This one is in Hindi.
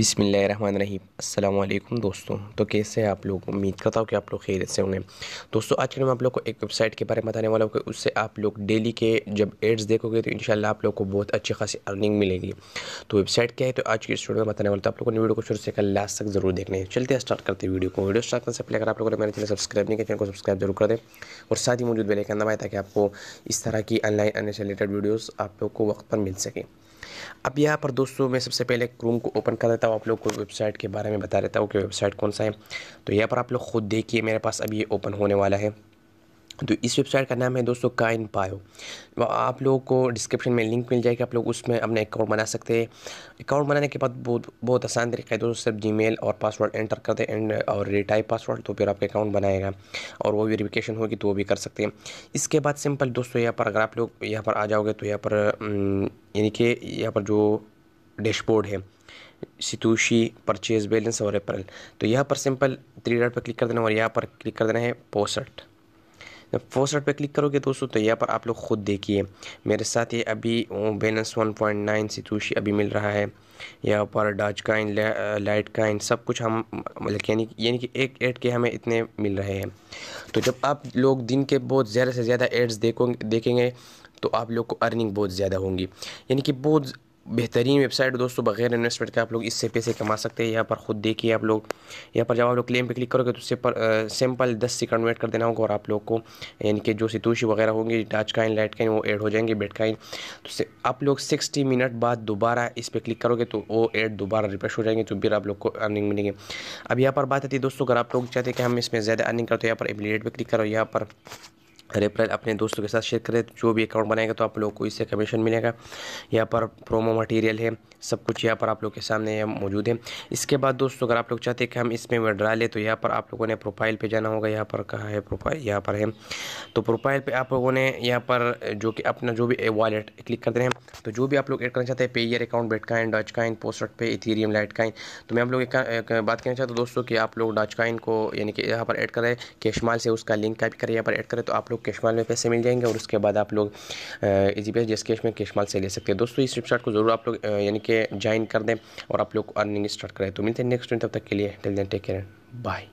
बिसमीम अल्लाम दोस्तों तो कैसे आप लोग उम्मीद करता हूँ कि आप लोग खैरियत से होंगे दोस्तों आज के मैं आप लोग को एक वेबसाइट के बारे में बताने वाला हूँ कि उससे आप लोग डेली के जब एड्स देखोगे तो इन आप लोग को बहुत अच्छी खासी अर्निंग मिलेगी तो वेबसाइट क्या है तो आज की स्टूडियो में बताने वाला तो आप लोगों ने वीडियो को शुरू से कल लास्ट तक जरूर देखने चलते हैं स्टार्ट करते हैं वीडियो को वीडियो स्टार्ट करने से पहले अगर आप लोगों ने मेरे चैनल सब्सक्राइब नहीं किया चैनल को सब्सक्राइब जरूर कर दें और साथ ही मौजूद बेलेकन दबाए ताकि आपको इस तरह की ऑनलाइन अर्निंग से रिलेटेड वीडियोज़ आप लोग को वक्त पर मिल सकें अब यहाँ पर दोस्तों मैं सबसे पहले क्रोम को ओपन कर देता हूँ आप लोग को वेबसाइट के बारे में बता देता हूँ कि वेबसाइट कौन सा है तो यहाँ पर आप लोग खुद देखिए मेरे पास अभी ये ओपन होने वाला है तो इस वेबसाइट का नाम है दोस्तों काइन पायो तो आप लोगों को डिस्क्रिप्शन में लिंक मिल जाएगा आप लोग उसमें अपना अकाउंट बना सकते हैं अकाउंट बनाने के बाद बहुत बहुत आसान तरीका है दोस्तों सिर्फ जीमेल और पासवर्ड एंटर कर हैं एंड और रिटाइप पासवर्ड तो फिर आपका अकाउंट बनाएगा और वो वेरीफिकेशन होगी तो वो भी कर सकते हैं इसके बाद सिंपल दोस्तों यहाँ पर अगर आप लोग यहाँ पर आ जाओगे तो यहाँ पर यानी कि यहाँ पर जो डैशबोर्ड है सितुशी परचेज बैलेंस और एप्रल तो यहाँ पर सिंपल थ्री डॉट पर क्लिक कर देना और यहाँ पर क्लिक कर देना है पोसट जब फोर्स पर क्लिक करोगे दोस्तों तो यहाँ पर आप लोग खुद देखिए मेरे साथ ये अभी bonus one point nine satoshi अभी मिल रहा है यहाँ पर डच काइन लाइट काइन सब कुछ हम मतलब यानी यानी कि एक एड के हमें इतने मिल रहे हैं तो जब आप लोग दिन के बहुत ज़्यादा से ज़्यादा एड्स देखो देखेंगे तो आप लोग को अर्निंग बहुत ज़्यादा होंगी यानी कि बहुत बेहतरीन वेबसाइट दोस्तों बगैर इन्वेस्टमेंट के आप लोग इससे पैसे कमा सकते हैं यहाँ पर ख़ुद देखिए आप लोग यहाँ पर जब आप लोग क्लेम पे क्लिक करोगे तो उससे पर सिंपल दस से कन्वर्ट कर देना होगा और आप लोग को यानी कि जो सितोशी वगैरह होंगे डाच काइन लाइट काइन वो ऐड हो जाएंगे बेट काइन तो आप लोग सिक्सटी मिनट बाद दोबारा इस पर क्लिक करोगे तो वो एड दोबारा रिफ्रेश हो जाएंगे तो फिर आप लोग को अर्निंग मिलेंगे अब यहाँ पर बात आती है दोस्तों अगर आप लोग चाहते हैं कि हम इसमें ज़्यादा अर्निंग करते हैं तो यहाँ पर एबिलेट पर क्लिक करो यहाँ पर रेफरल अपने दोस्तों के साथ शेयर करें जो भी अकाउंट बनाएगा तो आप लोग को इससे कमीशन मिलेगा यहाँ पर प्रोमो मटेरियल है सब कुछ यहाँ पर आप लोग के सामने मौजूद है इसके बाद दोस्तों अगर आप लोग चाहते हैं कि हम इसमें विड्रा लें तो यहाँ पर आप लोगों ने प्रोफाइल पे जाना होगा यहाँ पर कहाँ है प्रोफाइल यहाँ पर है तो प्रोफाइल पर आप लोगों ने यहाँ पर जो कि अपना जो भी वॉलेट क्लिक दे हैं तो जो भी आप लोग एड करना चाहते हैं Payeer account Bitcoin Dogecoin पोस्टर पे इथीरियम लाइट काइन तो मैं आप लोग बात करना चाहता हूँ दोस्तों कि आप लोग डॉच काइन को यानी कि यहाँ पर ऐड करें कैशमाल से उसका लिंक कैप करें यहाँ पर ऐड करें तो आप लोग कैशमाल में पैसे मिल जाएंगे और उसके बाद आप लोग इजी पे जैस कैश में कैशमाल से ले सकते हैं दोस्तों इस वेबसाइट को ज़रूर आप लोग यानी कि ज्वाइन कर दें और आप लोग अर्निंग स्टार्ट करें तो मिलते हैं नेक्स्ट तब तक के लिए टेल दें टेक केयर बाय